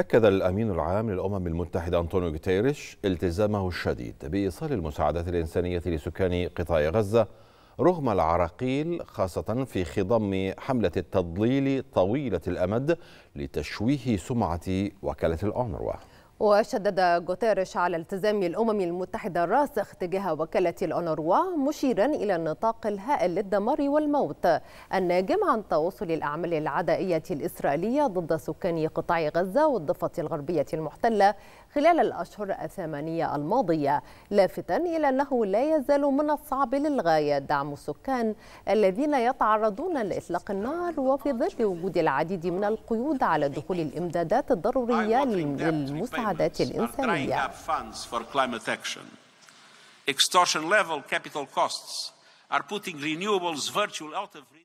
أكد الأمين العام للأمم المتحدة أنطونيو غوتيريش التزامه الشديد بإيصال المساعدات الإنسانية لسكان قطاع غزة رغم العراقيل خاصة في خضم حملة التضليل طويلة الأمد لتشويه سمعة وكالة الأونروا وشدد غوتيريش على التزام الأمم المتحدة الراسخ تجاه وكالة الأونروا مشيرا إلى النطاق الهائل للدمار والموت الناجم عن تواصل الأعمال العدائية الإسرائيلية ضد سكان قطاع غزة والضفة الغربية المحتلة خلال الأشهر الثمانية الماضية لافتا إلى أنه لا يزال من الصعب للغاية دعم السكان الذين يتعرضون لإطلاق النار وفي ظل وجود العديد من القيود على دخول الإمدادات الضرورية للمساعدة climate الإنسانية. extortion level capital costs are putting renewables virtual out of reach.